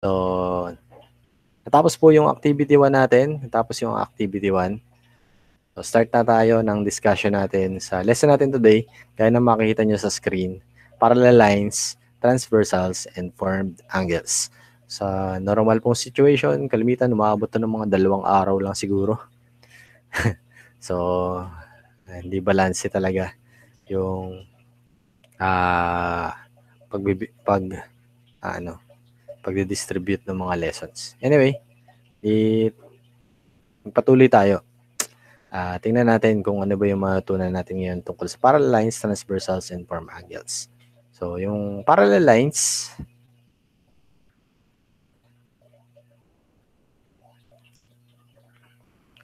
So, natapos po yung activity 1 natin. Natapos yung activity 1. So, start na tayo ng discussion natin sa lesson natin today. Kaya na makikita nyo sa screen, parallel lines, transversals, and formed angles. Sa normal pong situation, kalimitan, umaabot ng mga dalawang araw lang siguro. so, hindi balanse talaga yung uh, pag pag ah, ano pagdi-distribute ng mga lessons. Anyway, it, patuloy tayo. Uh, tingnan natin kung ano ba yung matutunan natin ngayon tungkol sa parallel lines, transversals, and form angles. So, yung parallel lines,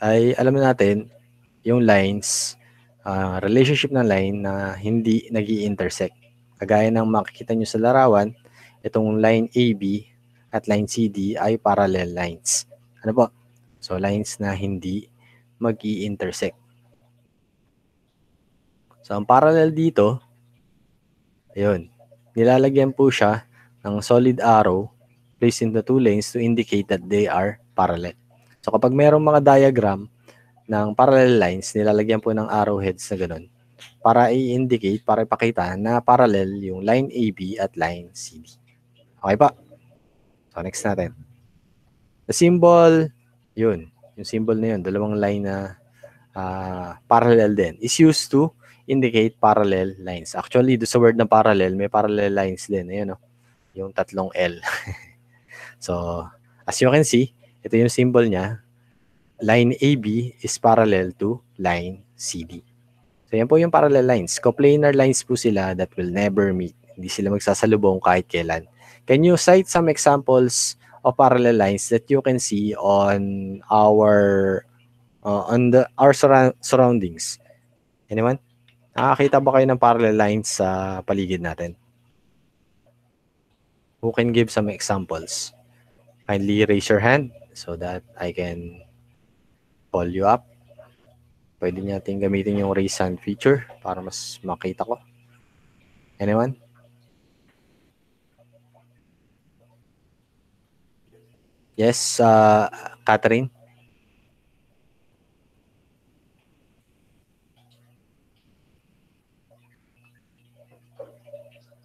ay alam natin yung lines, uh, relationship ng line na hindi nag intersect Kagaya ng makikita nyo sa larawan, itong line AB at line CD ay parallel lines. Ano po? So lines na hindi mag intersect So ang parallel dito, ayun, nilalagyan po siya ng solid arrow placed in the two lanes to indicate that they are parallel. So kapag mayroong mga diagram ng parallel lines, nilalagyan po ng arrowheads na ganun para i-indicate, para ipakita na parallel yung line AB at line CD. Okay pa? So, next natin. The symbol, yun. Yung symbol na yun, dalawang line na uh, parallel din, is used to indicate parallel lines. Actually, do sa word na parallel, may parallel lines din. Ayun, no? Oh. Yung tatlong L. so, as you can see, ito yung symbol niya. Line AB is parallel to line CD. So, yan po yung parallel lines. Coplanar lines po sila that will never meet. Hindi sila magsasalubong kahit kailan. Can you cite some examples of parallel lines that you can see on our uh, on the our surra- surroundings? Anyone? Nakakita ba kayo ng parallel lines sa paligid natin? Who can give some examples? Kindly raise your hand so that I can call you up. Pwede natin gamitin yung raise hand feature para mas makita ko. Anyone? Yes, uh, Catherine?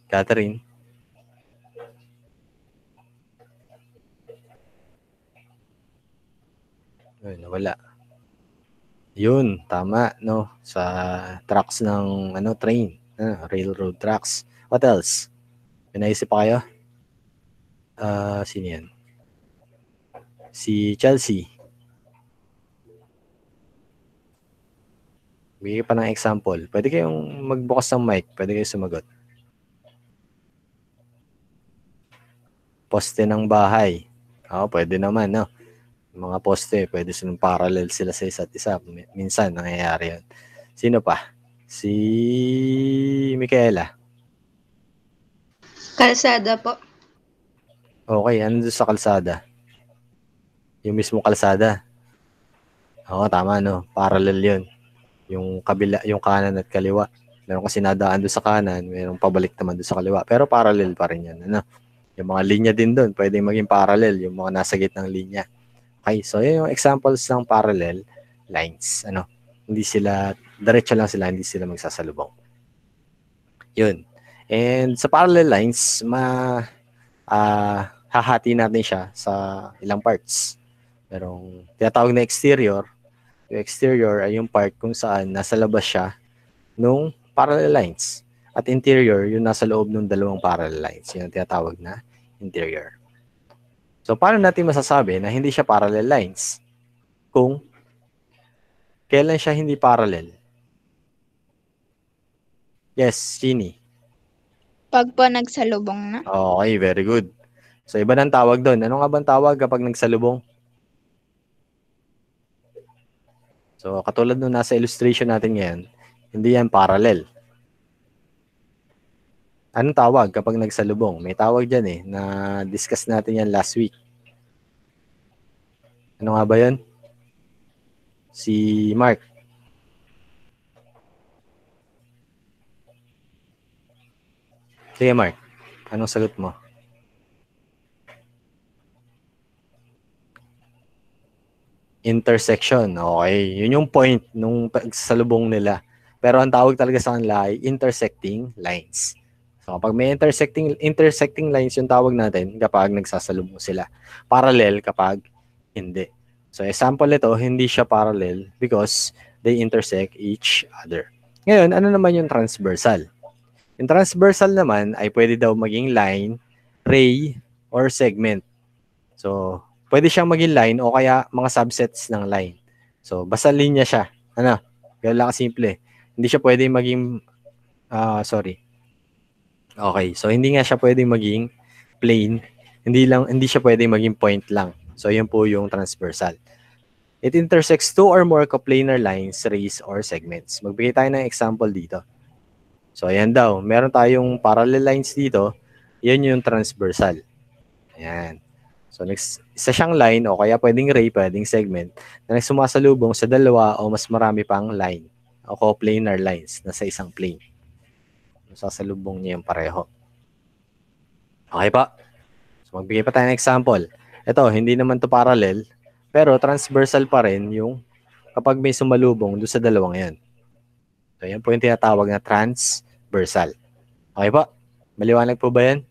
Catherine? Ay, nawala. Yun, tama, no? Sa tracks ng ano train, uh, railroad tracks. What else? May naisip pa kayo? Uh, sino yan? si Chelsea. Bigay pa ng example. Pwede kayong magbukas ng mic. Pwede kayong sumagot. Poste ng bahay. Oo, oh, pwede naman, no? Mga poste, pwede silang parallel sila sa isa't isa. Minsan, nangyayari yan. Sino pa? Si Micaela. Kalsada po. Okay, ano doon sa kalsada? Yung mismo kalsada. Oo, tama no. Parallel yun. Yung kabila, yung kanan at kaliwa. Meron kasi nadaan doon sa kanan, meron pabalik naman doon sa kaliwa. Pero parallel pa rin 'yan, ano. Yung mga linya din doon, pwedeng maging parallel yung mga nasa gitnang linya. Okay, so yun yung examples ng parallel lines, ano. Hindi sila diretso lang sila, hindi sila magsasalubong. 'Yun. And sa parallel lines, ma uh, hahati natin siya sa ilang parts merong tinatawag na exterior. Yung exterior ay yung part kung saan nasa labas siya nung parallel lines. At interior, yung nasa loob ng dalawang parallel lines. Yun ang tinatawag na interior. So, paano natin masasabi na hindi siya parallel lines? Kung kailan siya hindi parallel? Yes, Chini. Pag po nagsalubong na. Okay, very good. So, iba ng tawag doon. Ano nga bang tawag kapag nagsalubong? So, katulad nung nasa illustration natin ngayon, hindi yan parallel. Anong tawag kapag nagsalubong? May tawag dyan eh, na discuss natin yan last week. Ano nga ba yan? Si Mark. Sige Mark, anong sagot mo? intersection. Okay, yun yung point nung pagsalubong nila. Pero ang tawag talaga sa kanila ay intersecting lines. So kapag may intersecting intersecting lines yung tawag natin kapag nagsasalubong sila. Parallel kapag hindi. So example ito, hindi siya parallel because they intersect each other. Ngayon, ano naman yung transversal? Yung transversal naman ay pwede daw maging line, ray, or segment. So, Pwede siyang maging line o kaya mga subsets ng line. So, basta linya siya. Ano? Ganun lang simple. Hindi siya pwedeng maging, uh, sorry. Okay, so hindi nga siya pwedeng maging plane. Hindi lang hindi siya pwedeng maging point lang. So, yun po yung transversal. It intersects two or more coplanar lines, rays, or segments. Magbigay tayo ng example dito. So, ayan daw. Meron tayong parallel lines dito. Yan yung transversal. Ayan. So, next, isa siyang line o kaya pwedeng ray, pwedeng segment na nagsumasalubong sa dalawa o mas marami pang line o coplanar lines na sa isang plane. Sasalubong niya yung pareho. Okay pa? So, magbigay pa tayo ng example. Ito, hindi naman to parallel, pero transversal pa rin yung kapag may sumalubong doon sa dalawang yan. So, yan po yung tinatawag na transversal. Okay pa? Maliwanag po ba yan?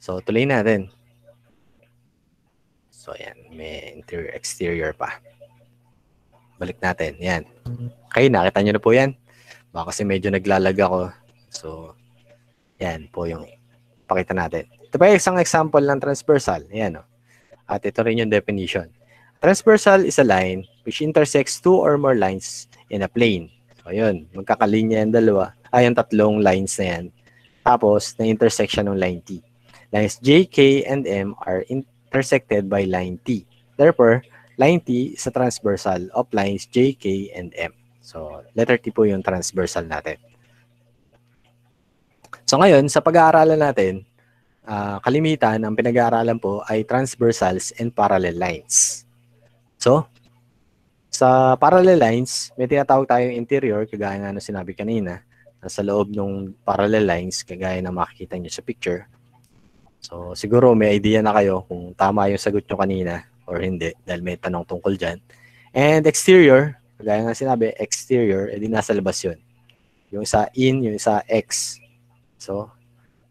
So, tuloy natin. So, ayan. May interior, exterior pa. Balik natin. Ayan. Okay, nakita nyo na po yan. Baka kasi medyo naglalag ako. So, ayan po yung pakita natin. Ito pa isang example ng transversal. Ayan. No? Oh. At ito rin yung definition. Transversal is a line which intersects two or more lines in a plane. So, yun. Magkakalinya yung dalawa. Ay, ah, yung tatlong lines na yan. Tapos, na intersection ng line T. Lines J, and M are intersected by line T. Therefore, line T is a transversal of lines J, and M. So, letter T po yung transversal natin. So, ngayon, sa pag-aaralan natin, uh, kalimitan, ang pinag-aaralan po ay transversals and parallel lines. So, sa parallel lines, may tinatawag tayong interior, kagaya nga na sinabi kanina, sa loob ng parallel lines, kagaya na makikita nyo sa picture, So, siguro may idea na kayo kung tama yung sagot nyo kanina or hindi dahil may tanong tungkol dyan. And exterior, gaya nga sinabi, exterior, edi nasa labas yun. Yung sa in, yung sa ex. So,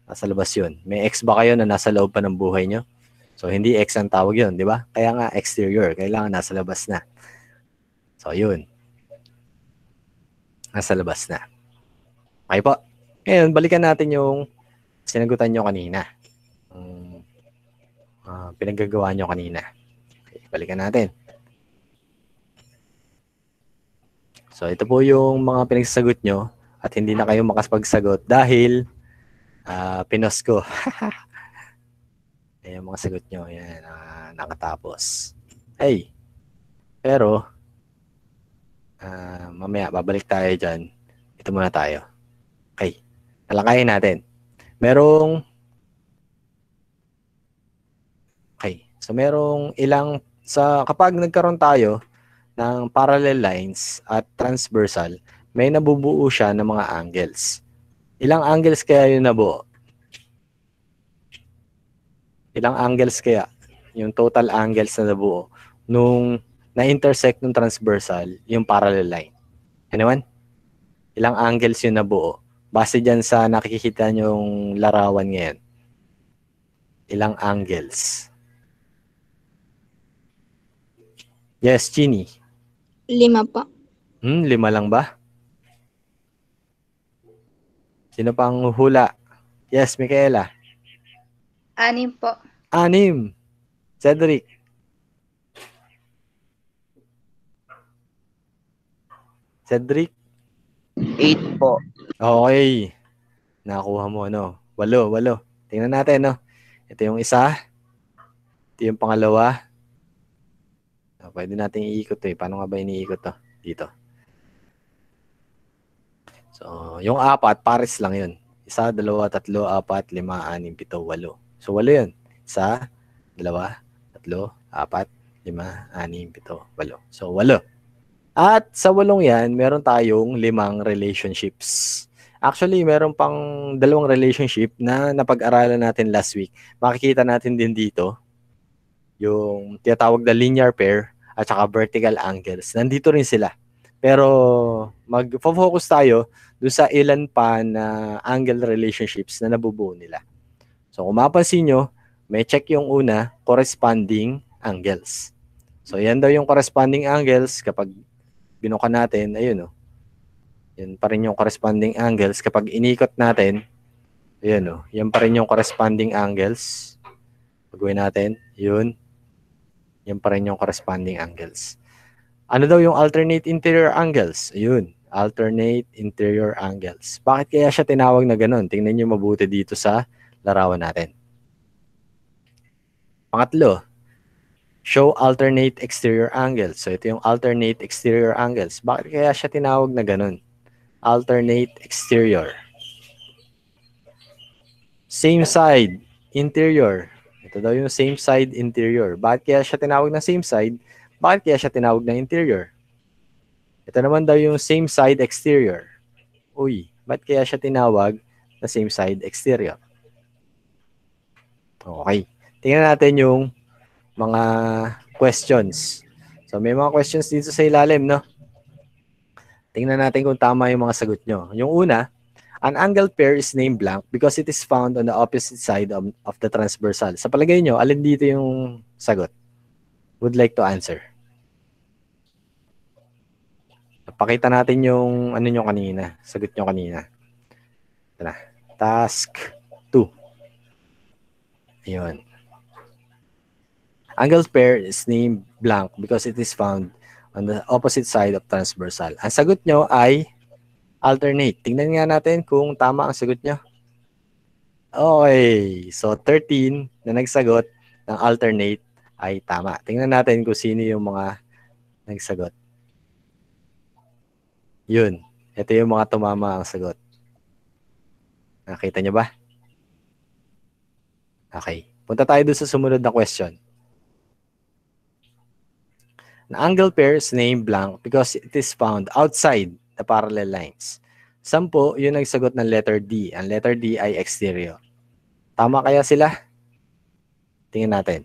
nasa labas yun. May ex ba kayo na nasa loob pa ng buhay nyo? So, hindi ex ang tawag yun, di ba? Kaya nga exterior, kailangan nasa labas na. So, yun. Nasa labas na. Okay po. Ngayon, balikan natin yung sinagutan nyo kanina uh, pinaggagawa nyo kanina. Okay, balikan natin. So, ito po yung mga pinagsasagot nyo at hindi na kayo makasagot dahil uh, pinos ko. Ayan yung mga sagot nyo. Ayan, uh, nakatapos. Hey, pero uh, mamaya babalik tayo dyan. Ito muna tayo. Okay, talakayin natin. Merong So merong ilang sa kapag nagkaroon tayo ng parallel lines at transversal, may nabubuo siya ng mga angles. Ilang angles kaya yung nabuo? Ilang angles kaya? Yung total angles na nabuo nung na-intersect ng transversal yung parallel line. Anyone? Ilang angles yung nabuo? Base diyan sa nakikita niyo 'yung larawan ngayon. Ilang angles? Yes, Chini. Lima pa. Hmm, lima lang ba? Sino pang hula? Yes, Michaela. Anim po. Anim. Cedric. Cedric? Eight po. Okay. Nakuha mo, ano? Walo, walo. Tingnan natin, no? Ito yung isa. Ito yung pangalawa. So, ah, pwede natin iikot to eh. Paano nga ba iniikot to? Dito. So, yung apat, pares lang yun. Isa, dalawa, tatlo, apat, lima, anim, pito, walo. So, walo yun. Isa, dalawa, tatlo, apat, lima, anim, pito, walo. So, walo. At sa walong yan, meron tayong limang relationships. Actually, meron pang dalawang relationship na napag-aralan natin last week. Makikita natin din dito yung tinatawag na linear pair at saka vertical angles. Nandito rin sila. Pero mag-focus tayo doon sa ilan pa na angle relationships na nabubuo nila. So kung mapansin nyo, may check yung una, corresponding angles. So yan daw yung corresponding angles kapag binuka natin, ayun o. Oh. Yan pa rin yung corresponding angles. Kapag inikot natin, ayun o. Oh, yan pa rin yung corresponding angles. Pagawin natin, yun. Yan pa rin yung corresponding angles. Ano daw yung alternate interior angles? Ayun, alternate interior angles. Bakit kaya siya tinawag na ganun? Tingnan niyo mabuti dito sa larawan natin. Pangatlo, show alternate exterior angles. So ito yung alternate exterior angles. Bakit kaya siya tinawag na ganun? Alternate exterior. Same side, interior. Ito daw yung same side interior. Bakit kaya siya tinawag na same side? Bakit kaya siya tinawag na interior? Ito naman daw yung same side exterior. Uy, bakit kaya siya tinawag na same side exterior? Okay. Tingnan natin yung mga questions. So may mga questions dito sa ilalim, no? Tingnan natin kung tama yung mga sagot nyo. Yung una, An angle pair is named blank because it is found on the opposite side of, of the transversal. Sa palagay nyo, alin dito yung sagot? Would like to answer. Pakita natin yung ano nyo kanina. Sagot nyo kanina. Ito na. Task 2. Ayun. Angle pair is named blank because it is found on the opposite side of transversal. Ang sagot nyo ay alternate. Tingnan nga natin kung tama ang sagot nyo. Okay. So, 13 na nagsagot ng alternate ay tama. Tingnan natin kung sino yung mga nagsagot. Yun. Ito yung mga tumama ang sagot. Nakita nyo ba? Okay. Punta tayo doon sa sumunod na question. An angle pair is named blank because it is found outside the parallel lines. Sampo, yun ang sagot ng letter D. Ang letter D ay exterior. Tama kaya sila? Tingnan natin.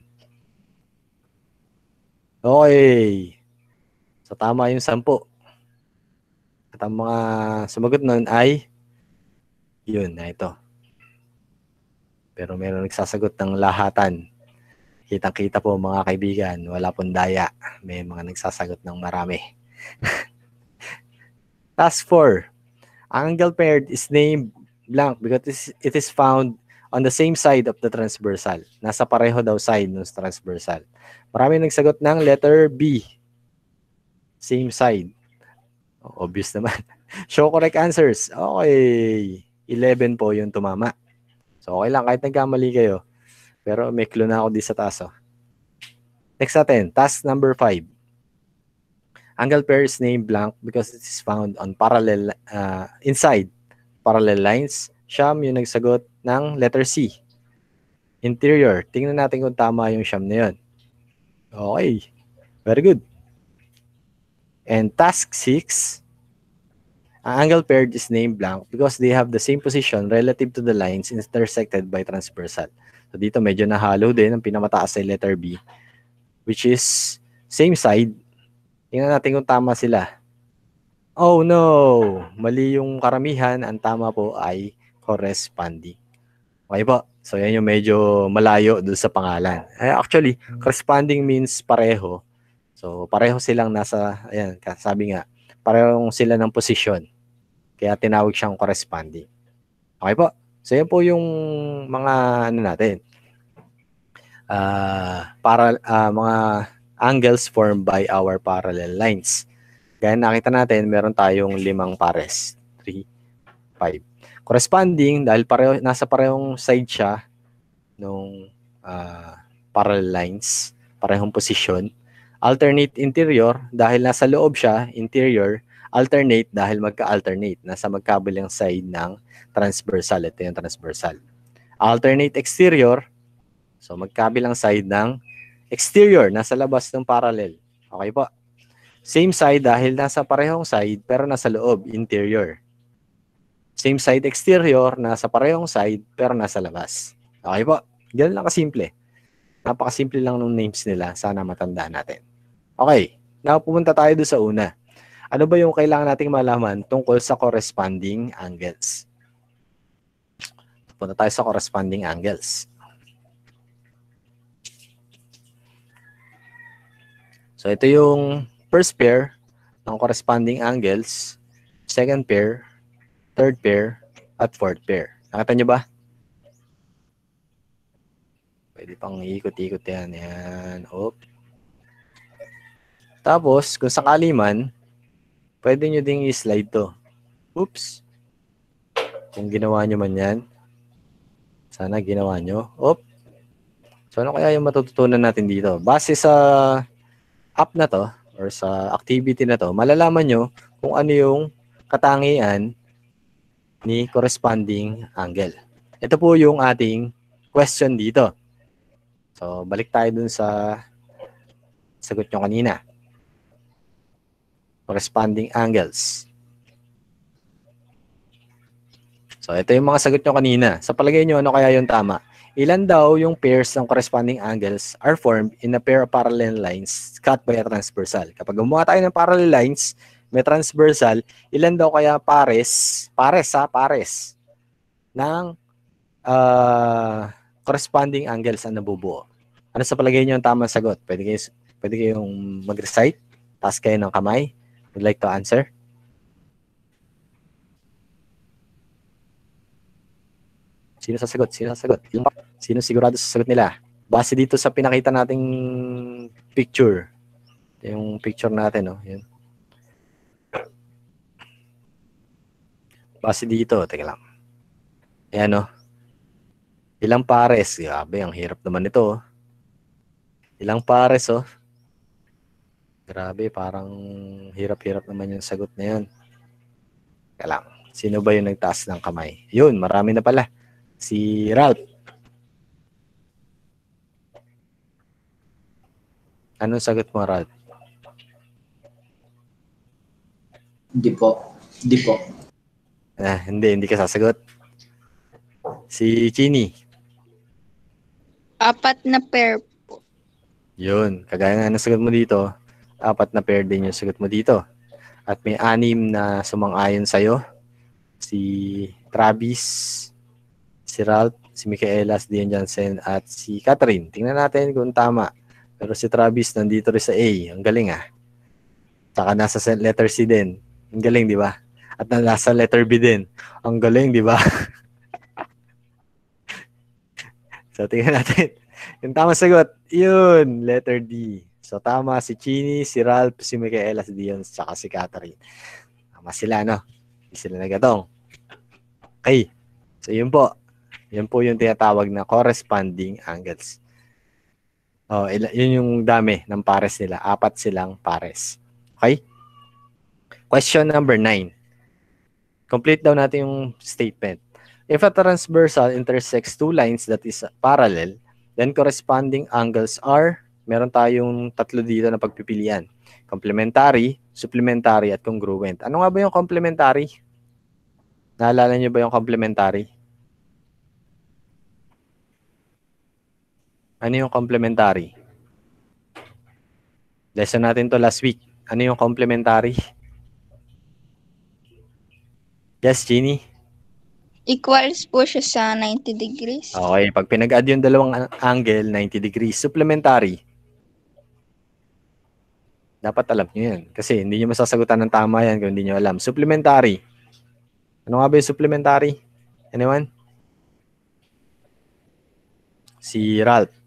Okay. So tama yung sampo. At ang mga sumagot nun ay yun na ito. Pero meron nagsasagot ng lahatan. Kitang-kita po mga kaibigan, wala pong daya. May mga nagsasagot ng marami. Task 4. angle paired is named blank because it is found on the same side of the transversal. Nasa pareho daw side ng transversal. Marami nagsagot ng letter B. Same side. Oh, obvious naman. Show correct answers. Okay. 11 po yung tumama. So okay lang kahit nagkamali kayo. Pero may clue na ako di sa taas. Oh. Next natin, task number 5. Angle pair is named blank because it is found on parallel uh, inside parallel lines. Siyam yung nagsagot ng letter C. Interior. Tingnan natin kung tama yung siyam na yun. Okay. Very good. And task 6, ang angle pair is named blank because they have the same position relative to the lines intersected by transversal. So dito medyo nahalo din ang pinamataas ay letter B which is same side Tingnan natin kung tama sila. Oh no! Mali yung karamihan. Ang tama po ay corresponding. Okay po. So, yan yung medyo malayo doon sa pangalan. Eh, actually, corresponding means pareho. So, pareho silang nasa, ayan, sabi nga, parehong sila ng posisyon. Kaya tinawag siyang corresponding. Okay po. So, yan po yung mga, ano natin, uh, para, uh, mga angles formed by our parallel lines. Kaya nakita natin, meron tayong limang pares. 3, 5. Corresponding, dahil pareho, nasa parehong side siya nung uh, parallel lines, parehong position. Alternate interior, dahil nasa loob siya, interior. Alternate, dahil magka-alternate, nasa magkabilang side ng transversal. Ito yung transversal. Alternate exterior, so magkabilang side ng Exterior, nasa labas ng parallel. Okay po. Same side dahil nasa parehong side pero nasa loob, interior. Same side exterior, nasa parehong side pero nasa labas. Okay po. Ganun lang kasimple. Napakasimple lang ng names nila. Sana matandaan natin. Okay. Now, pumunta tayo doon sa una. Ano ba yung kailangan nating malaman tungkol sa corresponding angles? Punta tayo sa corresponding angles. So ito yung first pair ng corresponding angles, second pair, third pair, at fourth pair. Nakita nyo ba? Pwede pang ikot-ikot yan. Yan. Hop. Tapos, kung sakali man, pwede nyo ding i-slide to. Oops. Kung ginawa nyo man yan, sana ginawa nyo. Op. So ano kaya yung matututunan natin dito? Base sa app na to or sa activity na to, malalaman nyo kung ano yung katangian ni corresponding angle. Ito po yung ating question dito. So, balik tayo dun sa sagot nyo kanina. Corresponding angles. So, ito yung mga sagot nyo kanina. Sa palagay nyo, ano kaya yung tama? Ilan daw yung pairs ng corresponding angles are formed in a pair of parallel lines cut by a transversal. Kapag gumawa tayo ng parallel lines, may transversal, ilan daw kaya pares, pares ha, pares, ng uh, corresponding angles ang nabubuo. Ano sa palagay niyo ang tamang sagot? Pwede kayo, pwede kayong mag-recite, taas kayo ng kamay. Would like to answer? Sino sasagot? Sino sasagot? Sino sigurado sasagot nila? Base dito sa pinakita nating picture. Yung picture natin, no? Yun. Base dito, teka lang. Ayan, no? Ilang pares. Grabe, ang hirap naman nito, oh. Ilang pares, oh. Grabe, parang hirap-hirap naman yung sagot na yun. Kaya lang, sino ba yung nagtaas ng kamay? Yun, marami na pala. Si Ralph. Anong sagot mo, Ralph? Hindi po. Hindi po. Ah, hindi, hindi ka sasagot. Si Chini. Apat na pair po. Yun. Kagaya nga ng sagot mo dito, apat na pair din yung sagot mo dito. At may anim na sumang-ayon sa'yo. Si Travis, si Ralph, si Michaela, si Dian Jansen, at si Catherine. Tingnan natin kung tama. Pero si Travis nandito rin sa A. Ang galing ah. Saka nasa letter C din. Ang galing, di ba? At nasa letter B din. Ang galing, di ba? so, tingnan natin. Yung tama sagot, yun, letter D. So, tama si Chini, si Ralph, si Michaela, si Dion, saka si Catherine. Tama sila, no? Hindi sila nagatong. Okay. So, yun po. Yan po yung tinatawag na corresponding angles. Oh, yun yung dami ng pares nila. Apat silang pares. Okay? Question number 9. Complete daw natin yung statement. If a transversal intersects two lines that is parallel, then corresponding angles are, meron tayong tatlo dito na pagpipilian. Complementary, supplementary, at congruent. Ano nga ba yung complementary? Naalala niyo ba yung complementary? Ano yung complementary? Lesson natin to last week. Ano yung complementary? Yes, Jeannie? Equals po siya sa 90 degrees. Okay, pag pinag-add yung dalawang angle, 90 degrees. Supplementary. Dapat alam nyo yan. Kasi hindi nyo masasagutan ng tama yan kung hindi nyo alam. Supplementary. Ano nga ba yung supplementary? Anyone? Si Ralph.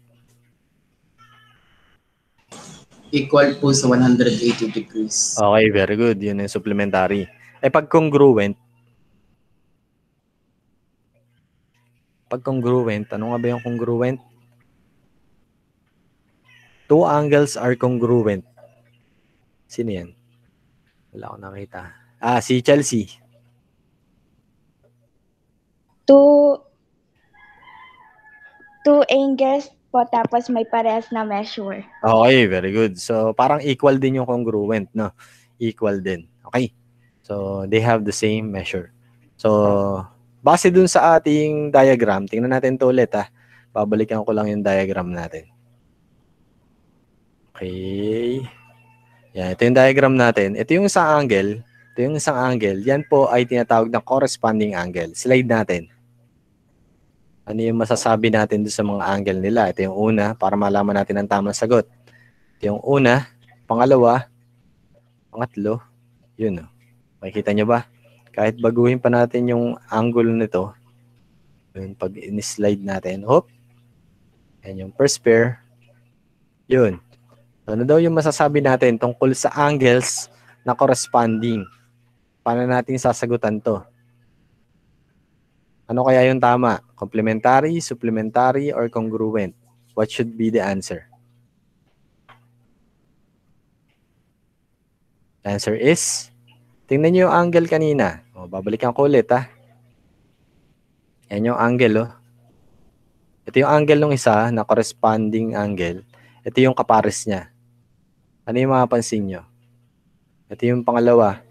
equal po sa 180 degrees. Okay, very good. Yun yung supplementary. Eh pag congruent, pag congruent, ano nga ba yung congruent? Two angles are congruent. Sino yan? Wala akong nakita. Ah, si Chelsea. Two two angles po, tapos may parehas na measure. Okay, very good. So, parang equal din yung congruent, no? Equal din. Okay. So, they have the same measure. So, base dun sa ating diagram, tingnan natin to ulit, ha? Ah. Babalikan ko lang yung diagram natin. Okay. Yan, ito yung diagram natin. Ito yung isang angle. Ito yung isang angle. Yan po ay tinatawag na corresponding angle. Slide natin. Ano yung masasabi natin doon sa mga angle nila? Ito yung una, para malaman natin ang tamang sagot. Ito yung una, pangalawa, pangatlo, yun Oh. Makikita nyo ba? Kahit baguhin pa natin yung angle nito, yun, pag in-slide natin, hop, yan yung first pair, yun. Ano daw yung masasabi natin tungkol sa angles na corresponding? Paano natin sasagutan to? Ano kaya yung tama? Complementary, supplementary, or congruent? What should be the answer? Answer is, tingnan nyo yung angle kanina. O, oh, babalikan ko ulit ha. Yan yung angle oh. Ito yung angle ng isa na corresponding angle. Ito yung kapares niya. Ano yung mapansin nyo? Ito yung pangalawa.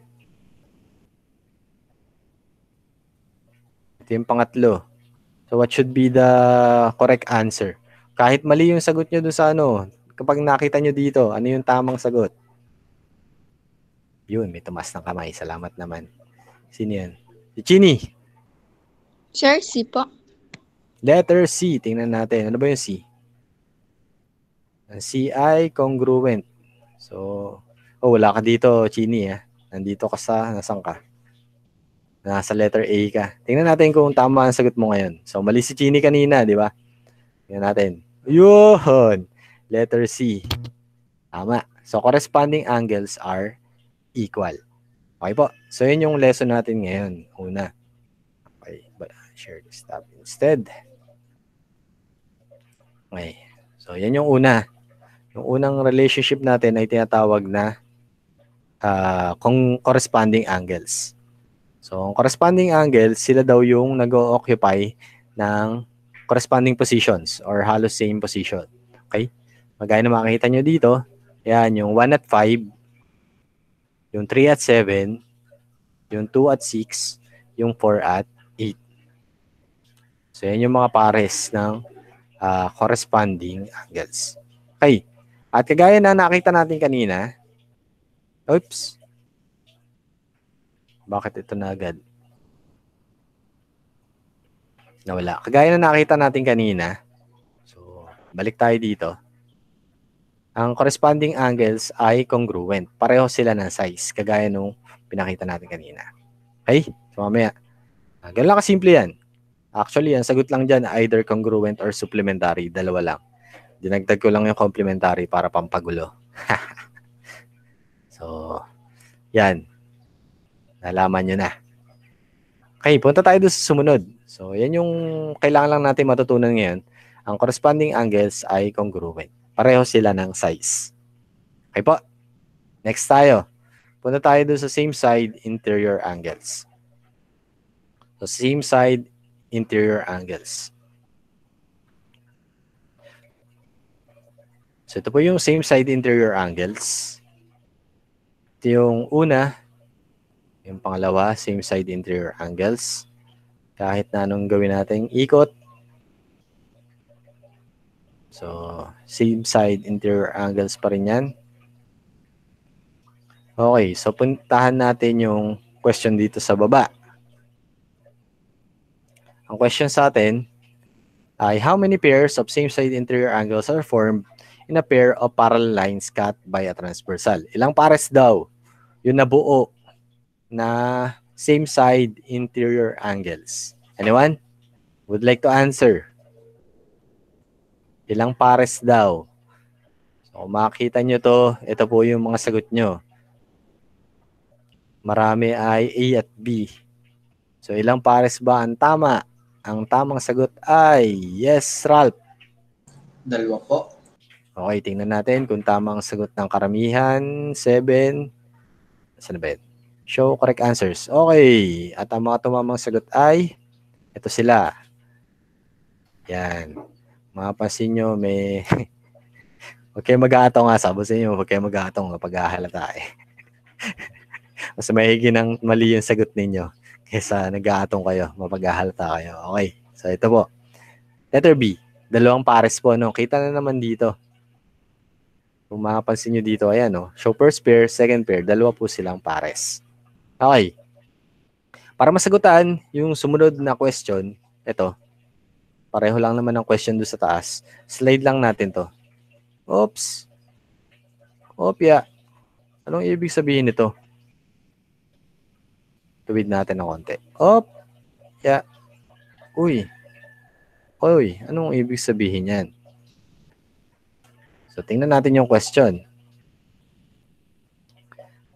Ito yung pangatlo. So what should be the correct answer? Kahit mali yung sagot nyo dun sa ano, kapag nakita nyo dito, ano yung tamang sagot? Yun, may tumas ng kamay. Salamat naman. Sino yan? Si Chini. Sir, C po. Letter C. Tingnan natin. Ano ba yung C? Ang C ay congruent. So, oh, wala ka dito, Chini. Eh. Nandito ka sa, nasan ka? Nasa letter A ka. Tingnan natin kung tama ang sagot mo ngayon. So, mali si Chini kanina, di ba? Tingnan natin. Yun! Letter C. Tama. So, corresponding angles are equal. Okay po. So, yun yung lesson natin ngayon. Una. Okay. But, share this tab instead. Okay. So, yan yung una. Yung unang relationship natin ay tinatawag na uh, kung corresponding angles. So, ang corresponding angle, sila daw yung nag-occupy ng corresponding positions or halos same position. Okay? Magaya na makikita nyo dito, yan, yung 1 at 5, yung 3 at 7, yung 2 at 6, yung 4 at 8. So, yan yung mga pares ng uh, corresponding angles. Okay. At kagaya na nakita natin kanina, oops, bakit ito na agad? Nawala. Kagaya na nakita natin kanina. So, balik tayo dito. Ang corresponding angles ay congruent. Pareho sila ng size. Kagaya nung pinakita natin kanina. Okay? So, mamaya. Ah, ganun lang kasimple yan. Actually, ang sagot lang dyan, either congruent or supplementary. Dalawa lang. Dinagdag ko lang yung complementary para pampagulo. so, yan. Nalaman nyo na. Okay, punta tayo doon sa sumunod. So, yan yung kailangan lang natin matutunan ngayon. Ang corresponding angles ay congruent. Pareho sila ng size. Okay po. Next tayo. Punta tayo doon sa same side interior angles. So, same side interior angles. So, ito po yung same side interior angles. Ito yung una, yung pangalawa, same side interior angles. Kahit na anong gawin natin, ikot. So, same side interior angles pa rin yan. Okay, so puntahan natin yung question dito sa baba. Ang question sa atin ay how many pairs of same side interior angles are formed in a pair of parallel lines cut by a transversal. Ilang pares daw yung nabuo na same side interior angles? Anyone would like to answer? Ilang pares daw? So, makita nyo to, ito po yung mga sagot nyo. Marami ay A at B. So, ilang pares ba ang tama? Ang tamang sagot ay yes, Ralph. Dalawa po. Okay, tingnan natin kung tama ang sagot ng karamihan. 7. Saan ba yun? Show correct answers. Okay. At ang mga tumamang sagot ay, ito sila. Yan. Mapapansin nyo, may... Huwag kayo mag-aatong nga. Sabo sa inyo, huwag kayo mag-aatong kapag ahalata eh. Mas mahigi ng mali yung sagot ninyo kaysa nag-aatong kayo, mapag-ahalata kayo. Okay. So, ito po. Letter B. Dalawang pares po. No? Kita na naman dito. Kung makapansin nyo dito, ayan, no? show first pair, second pair, dalawa po silang pares. Okay. Para masagutan yung sumunod na question, ito. Pareho lang naman ang question do sa taas. Slide lang natin to. Oops. Opya. Anong ibig sabihin nito? Tuwid natin ng konti. Op. Ya. Uy. Uy, anong ibig sabihin yan? So, tingnan natin yung question.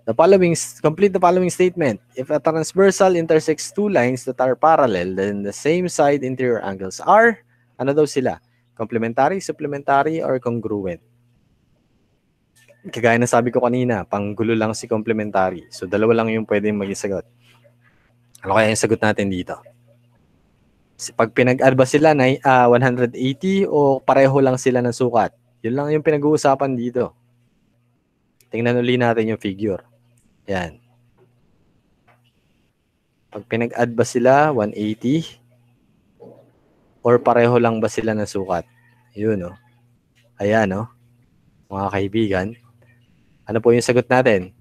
The following complete the following statement. If a transversal intersects two lines that are parallel, then the same side interior angles are ano daw sila? Complementary, supplementary, or congruent. Kagaya na sabi ko kanina, panggulo lang si complementary. So dalawa lang yung pwedeng maging sagot. Ano kaya yung sagot natin dito? Pag pinag-add sila na uh, ah, 180 o pareho lang sila ng sukat? Yun lang yung pinag-uusapan dito. Tingnan ulit natin yung figure. Yan. Pag pinag-add ba sila, 180? Or pareho lang ba sila ng sukat? Yun, no? Oh. Ayan, no? Oh. Mga kaibigan. Ano po yung sagot natin?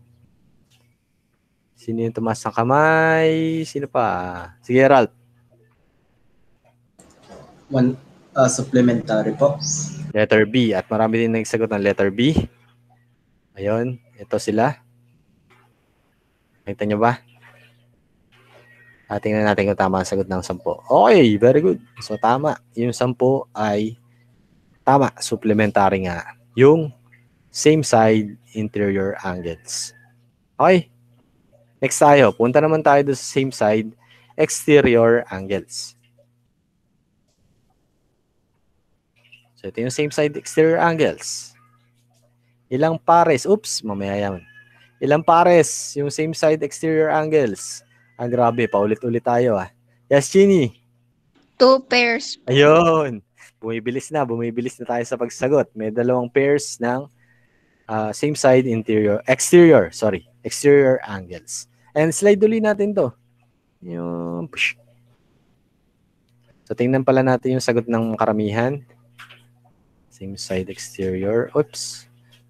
Sino yung tumas ng kamay? Sino pa? Sige, Ralph. One, uh, supplementary po. Letter B. At marami din nagsagot ng letter B. Ayun. Ito sila. Nakita nyo ba? At ah, tingnan natin kung tama ang sagot ng 10. Okay, very good. So tama, yung 10 ay tama, supplementary nga. Yung same side interior angles. Okay. Next tayo, punta naman tayo sa same side exterior angles. So ito yung same side exterior angles. Ilang pares. Oops, mamaya yan. Ilang pares, yung same side exterior angles. Ah, grabe, paulit-ulit tayo ah. Yes, Chini. Two pairs. Ayun. Bumibilis na, bumibilis na tayo sa pagsagot. May dalawang pairs ng uh, same side interior, exterior, sorry, exterior angles. And slide uli natin to. Yung, push. So, tingnan pala natin yung sagot ng karamihan. Same side exterior. Oops.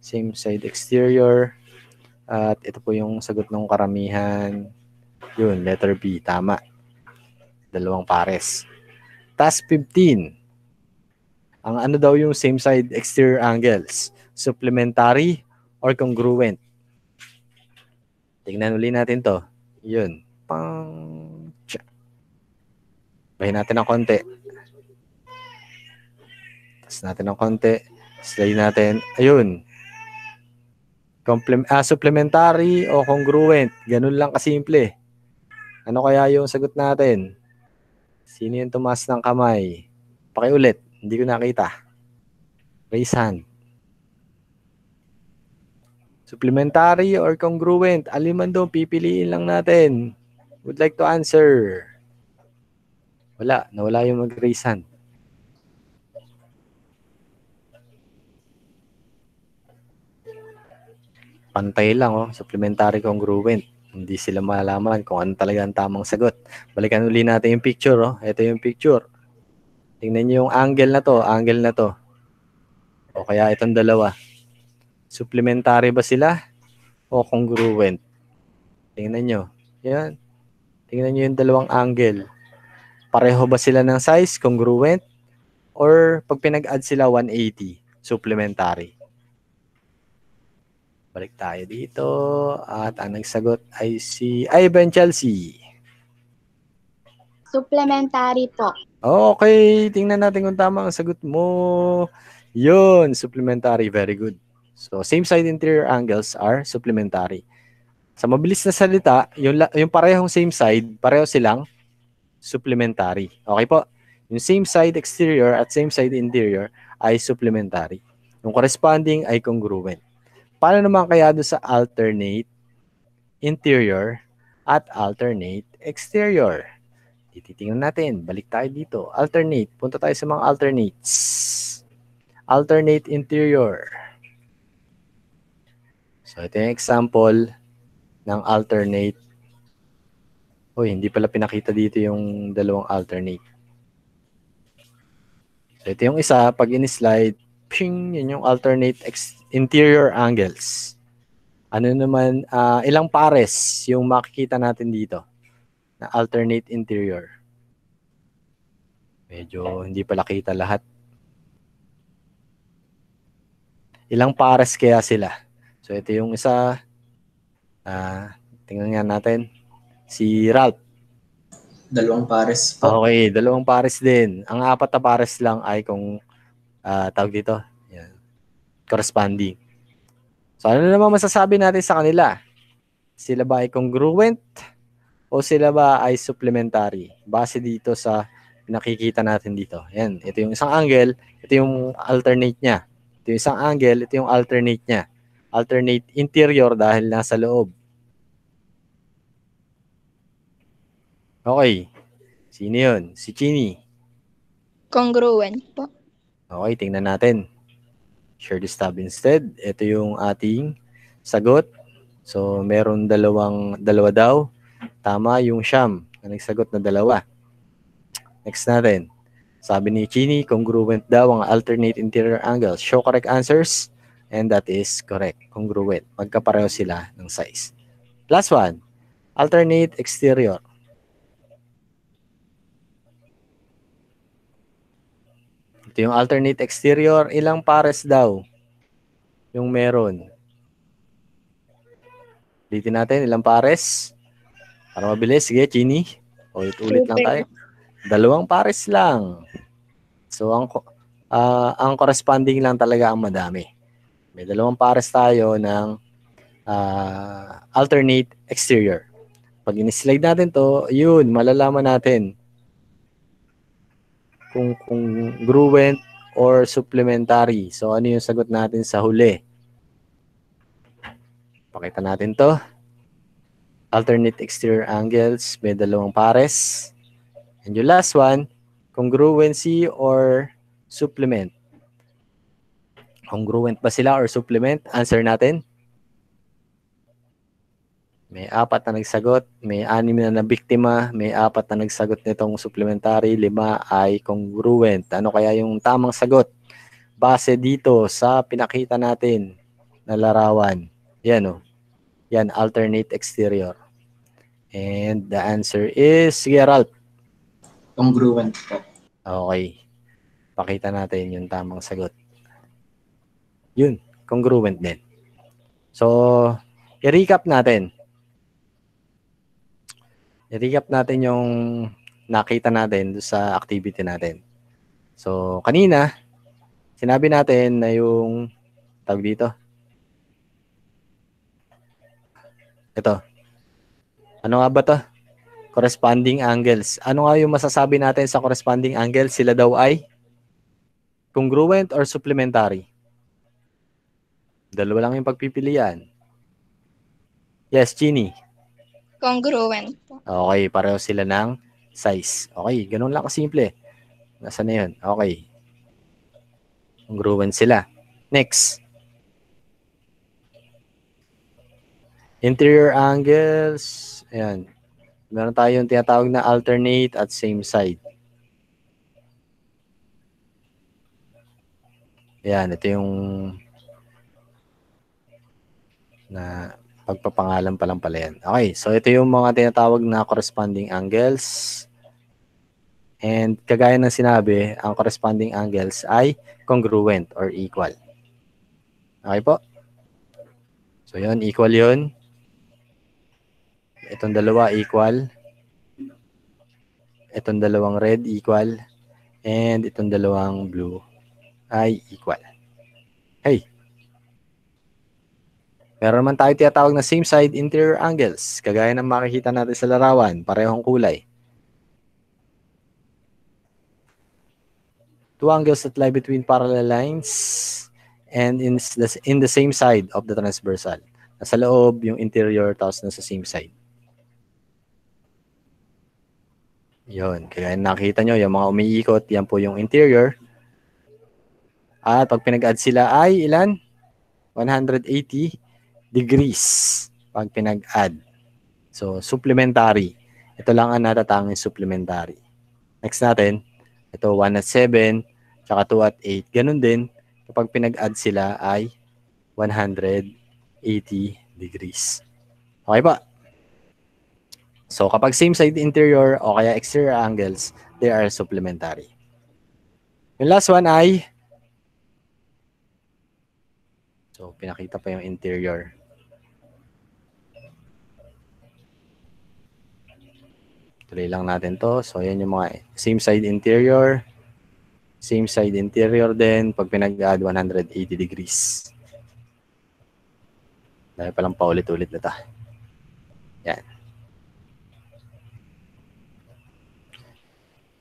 Same side exterior. At ito po yung sagot ng karamihan. Yun, letter B, tama. Dalawang pares. Task 15. Ang ano daw yung same side exterior angles? Supplementary or congruent? Tingnan uli natin to. Yun. Pang... Bahin natin ng konti. Tapos natin ng konti. Slay natin. Ayun. Complem- ah, supplementary o congruent. Ganun lang kasimple. Ano kaya yung sagot natin? Sino yung tumas ng kamay? Pakiulit. Hindi ko nakita. Raise hand. Supplementary or congruent? Alin man doon, pipiliin lang natin. Would like to answer. Wala. Nawala yung mag-raise hand. pantay lang, oh, supplementary congruent. Hindi sila malalaman kung ano talaga ang tamang sagot. Balikan uli natin yung picture. Oh. Ito yung picture. Tingnan niyo yung angle na to, angle na to. O kaya itong dalawa. Supplementary ba sila o congruent? Tingnan niyo. Yan. Tingnan niyo yung dalawang angle. Pareho ba sila ng size, congruent? Or pag pinag-add sila 180, supplementary? Balik tayo dito. At ang nagsagot ay si Ivan Chelsea. Supplementary po. Okay, tingnan natin kung tama ang sagot mo. Yun, supplementary. Very good. So, same side interior angles are supplementary. Sa mabilis na salita, yung, yung parehong same side, pareho silang supplementary. Okay po? Yung same side exterior at same side interior ay supplementary. Yung corresponding ay congruent. Paano naman kaya do sa alternate interior at alternate exterior? Titingnan natin. Balik tayo dito. Alternate. Punta tayo sa mga alternates. Alternate interior. So, ito yung example ng alternate. Uy, hindi pala pinakita dito yung dalawang alternate. So, ito yung isa. Pag in-slide, ping, yun yung alternate ex- interior angles. Ano naman, uh, ilang pares yung makikita natin dito na alternate interior. Medyo hindi pala kita lahat. Ilang pares kaya sila? So ito yung isa. Uh, tingnan nga natin. Si Ralph. Dalawang pares pa. Okay, dalawang pares din. Ang apat na pares lang ay kung uh, tawag dito, yan, corresponding. So ano naman masasabi natin sa kanila? Sila ba ay congruent o sila ba ay supplementary? Base dito sa nakikita natin dito. Yan, ito yung isang angle, ito yung alternate niya. Ito yung isang angle, ito yung alternate niya. Alternate interior dahil nasa loob. Okay. Sino yun? Si Chini. Congruent po. Okay, tingnan natin. Share this tab instead. Ito yung ating sagot. So, meron dalawang, dalawa daw. Tama yung sham na nagsagot na dalawa. Next natin. Sabi ni Chini, congruent daw ang alternate interior angles. Show correct answers. And that is correct. Congruent. Magkapareho sila ng size. Last one. Alternate exterior. Ito yung alternate exterior. Ilang pares daw yung meron? Ulitin natin. Ilang pares? Para mabilis. Sige, Chini. Ulit-ulit lang tayo. Dalawang pares lang. So, ang, uh, ang corresponding lang talaga ang madami. May dalawang pares tayo ng uh, alternate exterior. Pag in-slide natin to, yun, malalaman natin kung kung congruent or supplementary. So ano yung sagot natin sa huli? Pakita natin to. Alternate exterior angles, may dalawang pares. And yung last one, congruency or supplement. Congruent ba sila or supplement? Answer natin. May apat na nagsagot, may anim na biktima, may apat na nagsagot nitong supplementary, lima ay congruent. Ano kaya yung tamang sagot? Base dito sa pinakita natin na larawan. Yan o. Oh. Yan, alternate exterior. And the answer is, sige Congruent po. Okay. Pakita natin yung tamang sagot. Yun, congruent din. So, i-recap natin i-recap natin yung nakita natin sa activity natin. So, kanina, sinabi natin na yung tawag dito. Ito. Ano nga ba to? Corresponding angles. Ano nga yung masasabi natin sa corresponding angles? Sila daw ay congruent or supplementary? Dalawa lang yung pagpipilian. Yes, Chini. Congruent. Okay, pareho sila ng size. Okay, ganun lang kasimple. Nasaan na yun? Okay. Congruent sila. Next. Interior angles. Ayan. Meron tayong tinatawag na alternate at same side. Ayan, ito yung na Pagpapangalan pa lang pala yan. Okay, so ito yung mga tinatawag na corresponding angles. And kagaya ng sinabi, ang corresponding angles ay congruent or equal. Okay po? So yun, equal yun. Itong dalawa, equal. Itong dalawang red, equal. And itong dalawang blue ay equal. Hey, Meron naman tayo tinatawag na same side interior angles, kagaya ng makikita natin sa larawan, parehong kulay. Two angles that lie between parallel lines and in the, in the same side of the transversal. Nasa loob, yung interior, tapos nasa same side. Yun. Kaya nakita nyo, yung mga umiikot, yan po yung interior. At pag pinag-add sila ay ilan? 180 degrees pag pinag-add. So, supplementary. Ito lang ang natatanging supplementary. Next natin, ito 1 at 7, tsaka 2 at 8. Ganun din, kapag pinag-add sila ay 180 degrees. Okay ba? So, kapag same side interior o kaya exterior angles, they are supplementary. Yung last one ay So, pinakita pa yung interior. Tuloy lang natin to. So, yan yung mga same side interior. Same side interior din pag pinag-add 180 degrees. Dahil palang paulit-ulit na ta. Yan.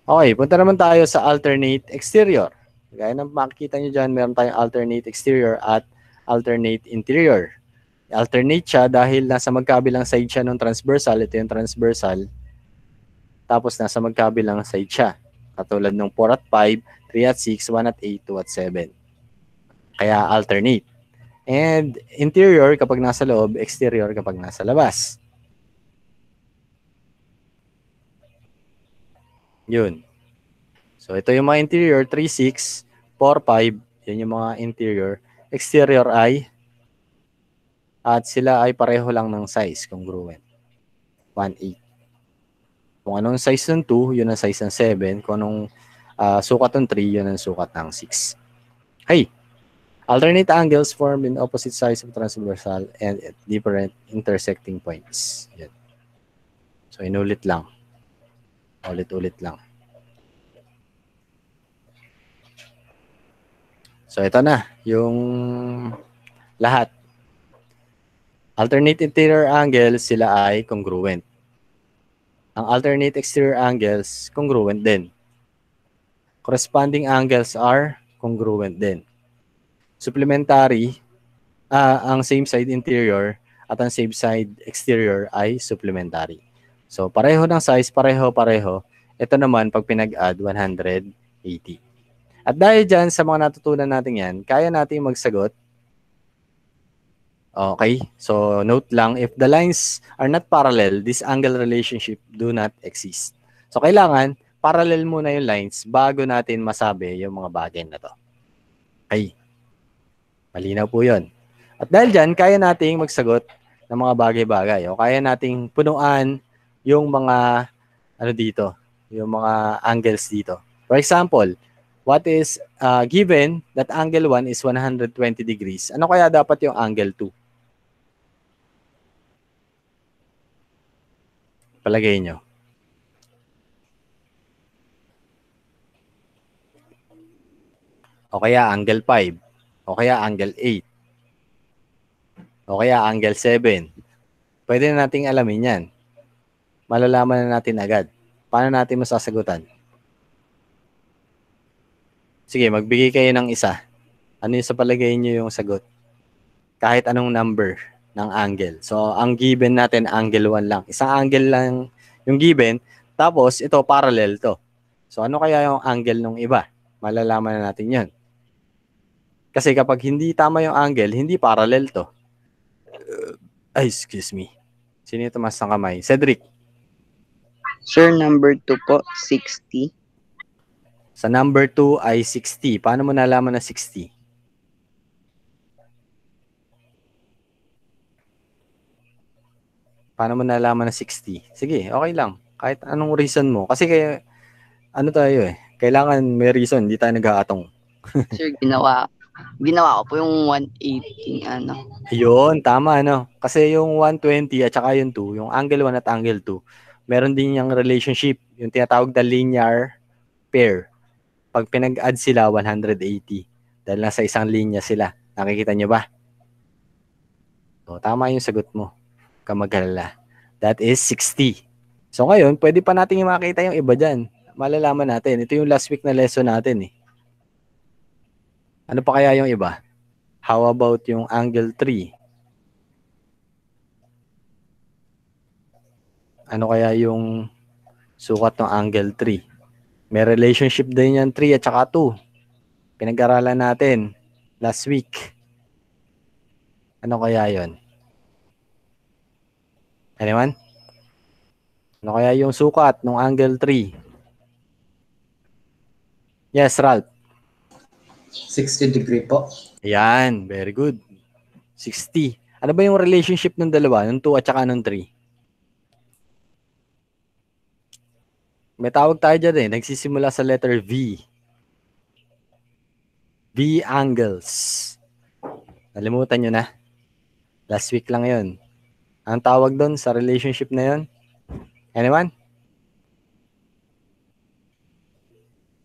Okay, punta naman tayo sa alternate exterior. Gaya ng makikita nyo dyan, meron tayong alternate exterior at alternate interior. Alternate siya dahil nasa magkabilang side siya ng transversal. Ito yung transversal. Tapos nasa magkabilang side siya. Katulad ng 4 at 5, 3 at 6, 1 at 8, 2 at 7. Kaya alternate. And interior kapag nasa loob, exterior kapag nasa labas. Yun. So ito yung mga interior, 3, 6, 4, 5. Yun yung mga interior. Exterior ay at sila ay pareho lang ng size, congruent. 1, 8. Kung anong size ng 2, yun ang size ng 7. Kung anong uh, sukat ng 3, yun ang sukat ng 6. Hey, alternate angles formed in opposite sides of transversal and at different intersecting points. Yan. So, inulit lang. Ulit-ulit lang. So, ito na. Yung lahat. Alternate interior angles, sila ay congruent ang alternate exterior angles congruent din. Corresponding angles are congruent din. Supplementary, uh, ang same side interior at ang same side exterior ay supplementary. So pareho ng size, pareho-pareho. Ito naman pag pinag-add 180. At dahil dyan sa mga natutunan natin yan, kaya natin magsagot Okay? So, note lang, if the lines are not parallel, this angle relationship do not exist. So, kailangan, parallel muna yung lines bago natin masabi yung mga bagay na to. Okay? Malinaw po yun. At dahil dyan, kaya nating magsagot ng mga bagay-bagay. O kaya nating punuan yung mga, ano dito, yung mga angles dito. For example, what is uh, given that angle 1 is 120 degrees, ano kaya dapat yung angle 2? Palagay nyo. O kaya angle 5. O kaya angle 8. O kaya angle 7. Pwede na nating alamin yan. Malalaman na natin agad. Paano natin masasagutan? Sige, magbigay kayo ng isa. Ano yung sa palagay nyo yung sagot? Kahit anong number ng angle. So, ang given natin, angle 1 lang. Isang angle lang yung given. Tapos, ito, parallel to. So, ano kaya yung angle ng iba? Malalaman na natin yun. Kasi kapag hindi tama yung angle, hindi parallel to. Uh, excuse me. Sino yung tumas ng kamay? Cedric. Sir, number 2 po, 60. Sa number 2 ay 60. Paano mo nalaman na 60? paano mo nalaman na 60? Sige, okay lang. Kahit anong reason mo. Kasi kaya, ano tayo eh, kailangan may reason, hindi tayo nag-aatong. Sir, ginawa, ginawa ko po yung 180, ano. Yun, tama, ano. Kasi yung 120 at saka yung 2, yung angle 1 at angle 2, meron din yung relationship, yung tinatawag na linear pair. Pag pinag-add sila, 180. Dahil nasa isang linya sila. Nakikita nyo ba? So, tama yung sagot mo ka magalala. That is 60. So ngayon, pwede pa natin makita yung iba dyan. Malalaman natin. Ito yung last week na lesson natin eh. Ano pa kaya yung iba? How about yung angle 3? Ano kaya yung sukat ng angle 3? May relationship din yan 3 at saka 2. Pinag-aralan natin last week. Ano kaya yon? Anyone? Ano kaya yung sukat ng angle 3? Yes, Ralph. 60 degree po. Ayan, very good. 60. Ano ba yung relationship ng dalawa, ng 2 at saka ng 3? May tawag tayo dyan eh. Nagsisimula sa letter V. V angles. Nalimutan nyo na. Last week lang yon ang tawag doon sa relationship na yon? Anyone?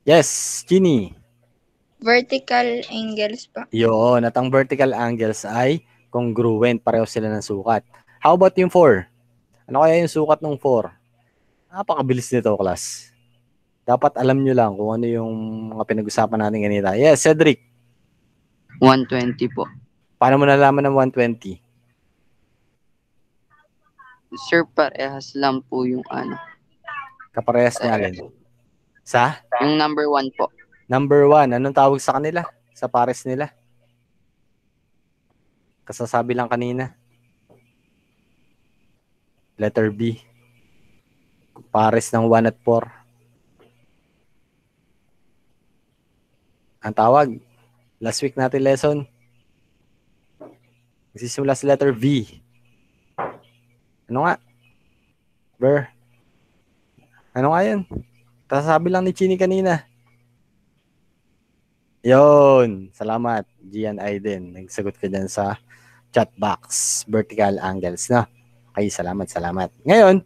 Yes, Ginny. Vertical angles pa. Yun, at ang vertical angles ay congruent. Pareho sila ng sukat. How about yung 4? Ano kaya yung sukat ng 4? Napakabilis nito, class. Dapat alam nyo lang kung ano yung mga pinag-usapan natin ganita. Yes, Cedric. 120 po. Paano mo nalaman ng 120? Sir, parehas lang po yung ano. Kaparehas niya alin? Sa? Yung number one po. Number one, anong tawag sa kanila? Sa pares nila? Kasasabi lang kanina. Letter B. Pares ng 1 at 4. Ang tawag, last week natin lesson, nagsisimula sa letter V. Ano nga? Ber. Ano nga yun? Kasasabi lang ni Chini kanina. Yon, salamat Gian Aiden. Nagsagot ka dyan sa chat box, vertical angles na. Okay, salamat, salamat. Ngayon,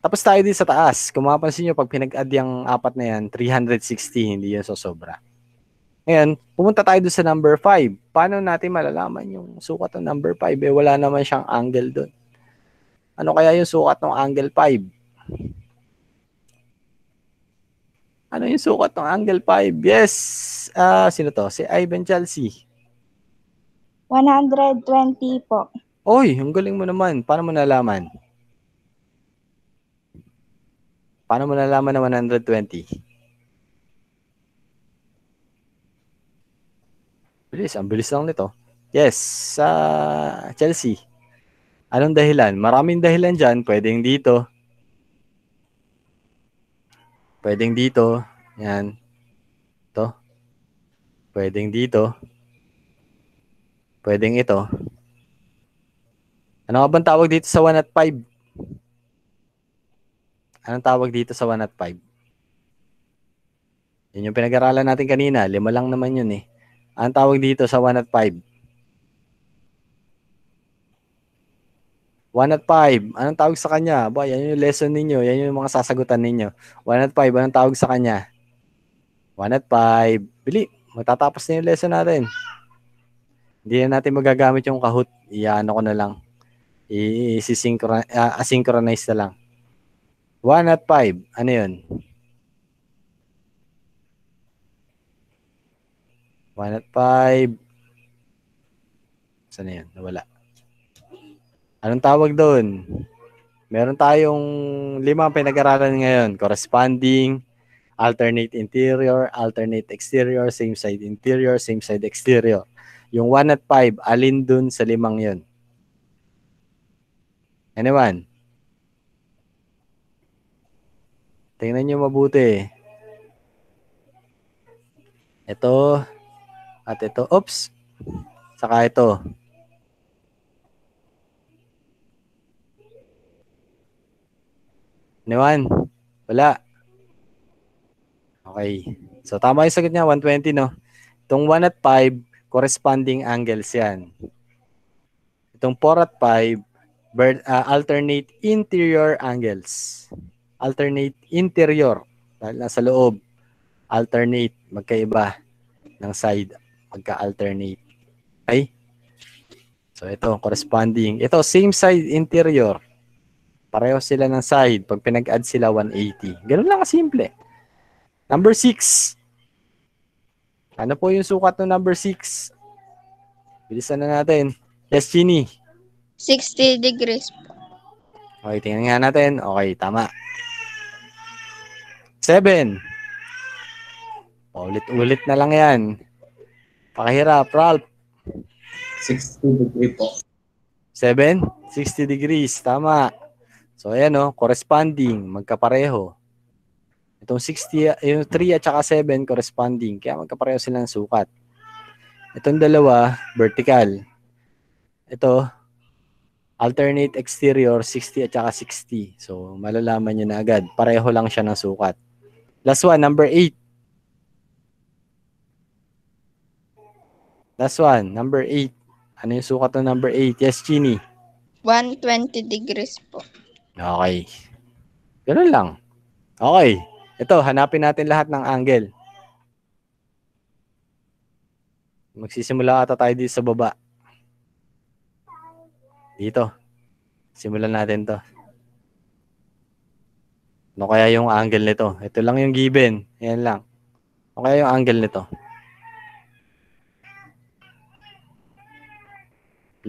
tapos tayo din sa taas. Kung mapapansin nyo, pag pinag-add yung apat na yan, 360, hindi yun so sobra. Ngayon, pumunta tayo doon sa number 5. Paano natin malalaman yung sukat ng number 5? Eh, wala naman siyang angle doon. Ano kaya yung sukat ng angle 5? Ano yung sukat ng angle 5? Yes! Uh, sino to? Si Ivan Chelsea. 120 po. Oy, ang galing mo naman. Paano mo nalaman? Paano mo nalaman na 120? Bilis, ang bilis lang nito. Yes, sa uh, Chelsea. Anong dahilan? Maraming dahilan dyan. Pwedeng dito. Pwedeng dito. Yan. Ito. Pwedeng dito. Pwedeng ito. Ano nga bang tawag dito sa 1 at 5? Anong tawag dito sa 1 at 5? Yun yung pinag-aralan natin kanina. Lima lang naman yun eh. Anong tawag dito sa 1 at 5? 1 at 5, anong tawag sa kanya? Ba, yan yung lesson ninyo, yan yung mga sasagutan ninyo. 1 at 5, anong tawag sa kanya? 1 at 5. Bili, matatapos na yung lesson natin. Hindi na natin magagamit yung Kahoot. Iyaano ko na lang. I-synchronize uh, ah, asynchronize na lang. 1 at 5, ano yun? 1 at 5. Saan na yun? Nawala. Anong tawag doon? Meron tayong limang pinag-aralan ngayon. Corresponding, alternate interior, alternate exterior, same side interior, same side exterior. Yung 1 at 5, alin dun sa limang yon? Anyone? Tingnan nyo mabuti. Ito. At ito. Oops. Saka ito. Anyone? Wala. Okay. So tama yung sagot niya, 120, no? Itong 1 at 5, corresponding angles yan. Itong 4 at 5, uh, ah, alternate interior angles. Alternate interior, dahil nasa loob. Alternate, magkaiba ng side, magka-alternate. Okay? So ito, corresponding. Ito, same side interior. Pareho sila ng side. Pag pinag-add sila, 180. Ganun lang kasimple. Number 6. Ano po yung sukat ng number 6? Bilisan na natin. Yes, Chini. 60 degrees po. Okay, tingnan nga natin. Okay, tama. 7. Ulit-ulit na lang yan. Pakahirap, Ralph. 60 degrees po. 7? 60 degrees. Tama. So ayan oh, corresponding, magkapareho. Itong 60, yung 3 at saka 7 corresponding, kaya magkapareho sila ng sukat. Itong dalawa, vertical. Ito, alternate exterior, 60 at saka 60. So malalaman nyo na agad, pareho lang siya ng sukat. Last one, number 8. Last one, number 8. Ano yung sukat ng number 8? Yes, Chini. 120 degrees po. Okay. Ganun lang. Okay. Ito, hanapin natin lahat ng angle. Magsisimula ata tayo dito sa baba. Dito. Simulan natin to. Ano kaya yung angle nito? Ito lang yung given. Ayan lang. Ano kaya yung angle nito?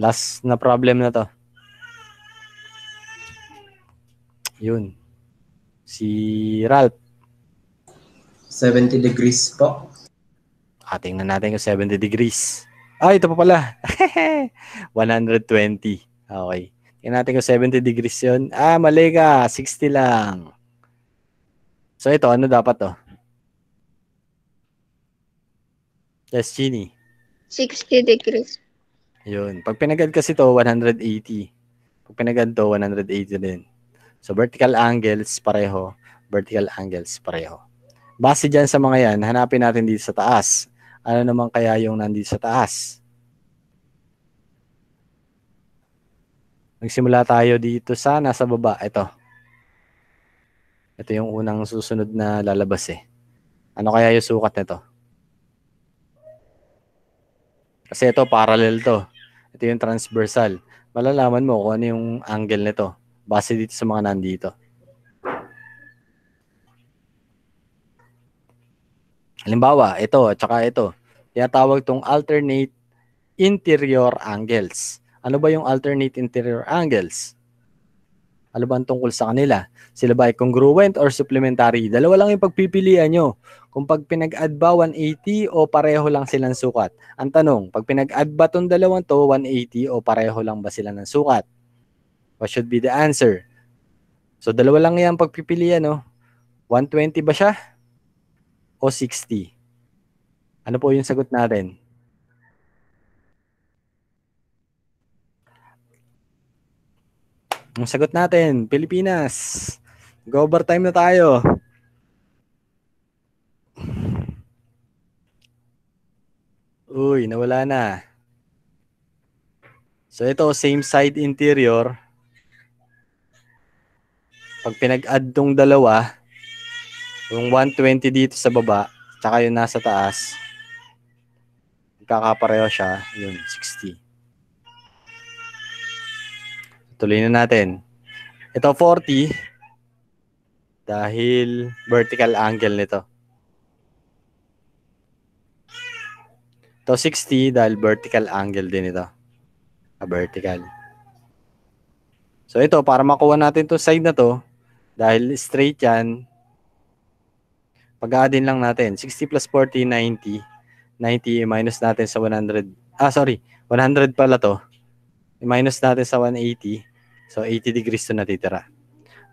Last na problem na to. Yun. Si Ralph. 70 degrees po. Ah, tingnan natin yung 70 degrees. Ah, ito pa pala. 120. Okay. Tingnan natin kung 70 degrees yun. Ah, mali ka. 60 lang. So ito, ano dapat to? Oh? Yes, Chini. 60 degrees. Yun. Pag pinagad kasi to, 180. Pag pinagad to, 180 din. So vertical angles pareho, vertical angles pareho. Base diyan sa mga yan, hanapin natin dito sa taas. Ano naman kaya yung nandito sa taas? Magsimula tayo dito sa nasa baba. Ito. Ito yung unang susunod na lalabas eh. Ano kaya yung sukat nito? Kasi ito parallel to. Ito yung transversal. Malalaman mo kung ano yung angle nito base dito sa mga nandito. Halimbawa, ito at saka ito. Tinatawag tong alternate interior angles. Ano ba yung alternate interior angles? Ano ba ang tungkol sa kanila? Sila ba ay congruent or supplementary? Dalawa lang yung pagpipilian nyo. Kung pag pinag-add ba 180 o pareho lang silang sukat. Ang tanong, pag pinag-add ba tong dalawang to 180 o pareho lang ba sila ng sukat? What should be the answer? So dalawa lang 'yang pagpipilian, no? 120 ba siya? O 60? Ano po yung sagot natin? Ang sagot natin, Pilipinas. Go overtime na tayo. Uy, nawala na. So ito, same side interior. Pag pinag-add tong dalawa, yung 120 dito sa baba, tsaka yung nasa taas, kakapareho siya, yun, 60. Tuloy na natin. Ito 40 dahil vertical angle nito. Ito 60 dahil vertical angle din ito. A vertical. So ito, para makuha natin itong side na to, dahil straight yan, pag-aadin lang natin. 60 plus 40, 90. 90 minus natin sa 100. Ah, sorry. 100 pala to. Minus natin sa 180. So, 80 degrees to natitira.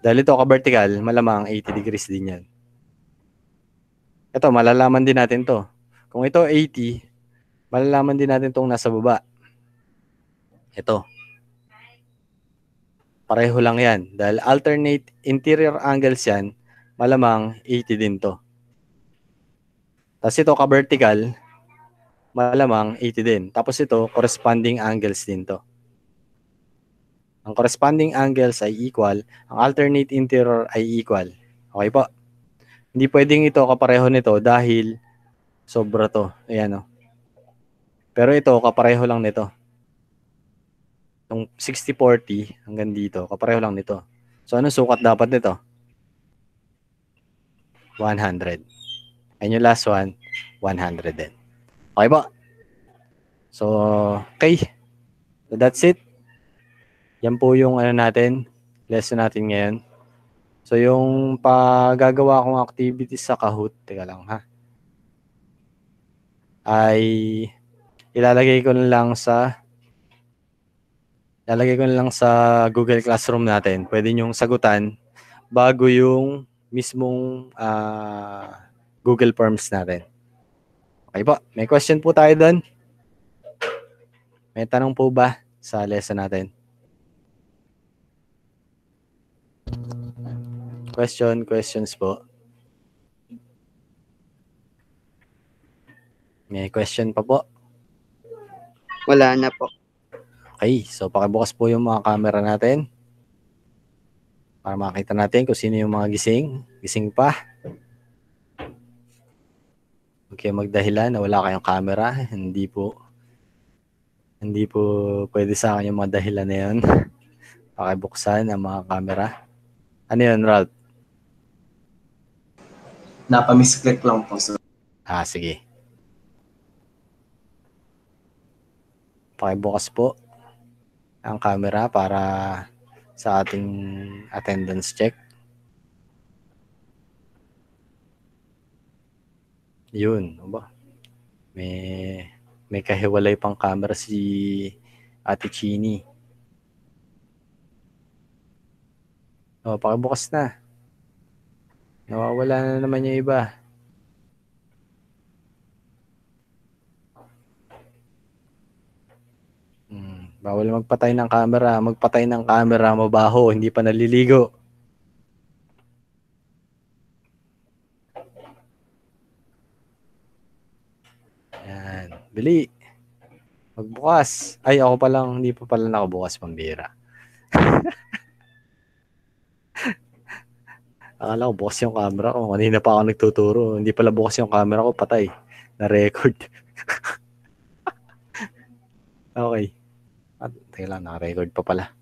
Dahil ito ka-vertical, malamang 80 degrees din yan. Ito, malalaman din natin to. Kung ito 80, malalaman din natin itong nasa baba. Ito pareho lang yan. Dahil alternate interior angles yan, malamang 80 e din to. Tapos ito ka-vertical, malamang 80 e din. Tapos ito, corresponding angles din to. Ang corresponding angles ay equal, ang alternate interior ay equal. Okay po? Hindi pwedeng ito kapareho nito dahil sobra to. Ayan o. Oh. Pero ito, kapareho lang nito. Yung 60-40 hanggang dito, kapareho lang nito. So, ano sukat dapat nito? 100. And yung last one, 100 din. Okay ba? So, okay. So, that's it. Yan po yung ano natin, lesson natin ngayon. So, yung paggagawa kong activities sa Kahoot, teka lang ha, ay ilalagay ko lang sa lalagay ko na lang sa Google Classroom natin. Pwede niyong sagutan bago yung mismong uh, Google Forms natin. Okay po, may question po tayo doon. May tanong po ba sa lesson natin? Question, questions po. May question pa po? Wala na po. Okay, so pakibukas po yung mga camera natin para makita natin kung sino yung mga gising. Gising pa. Okay, magdahilan na wala kayong camera. Hindi po hindi po pwede sa akin yung mga dahilan na yun. Pakibuksan ang mga camera. Ano yun, Ralph? Napamisclick lang po, sir. Ah, sige. Pakibukas po ang camera para sa ating attendance check. Yun, ano ba? May may kahiwalay pang camera si Ate Chini. Oh, pakibukas na. Nawawala na naman yung iba. Bawal magpatay ng camera. Magpatay ng camera, mabaho, hindi pa naliligo. Yan. Bili. Magbukas. Ay, ako pa lang, hindi pa pala nakabukas pambira. Akala ko bukas yung camera ko. Kanina pa ako nagtuturo. Hindi pala bukas yung camera ko, patay. Na-record. okay. Teka lang, naka-record pa pala.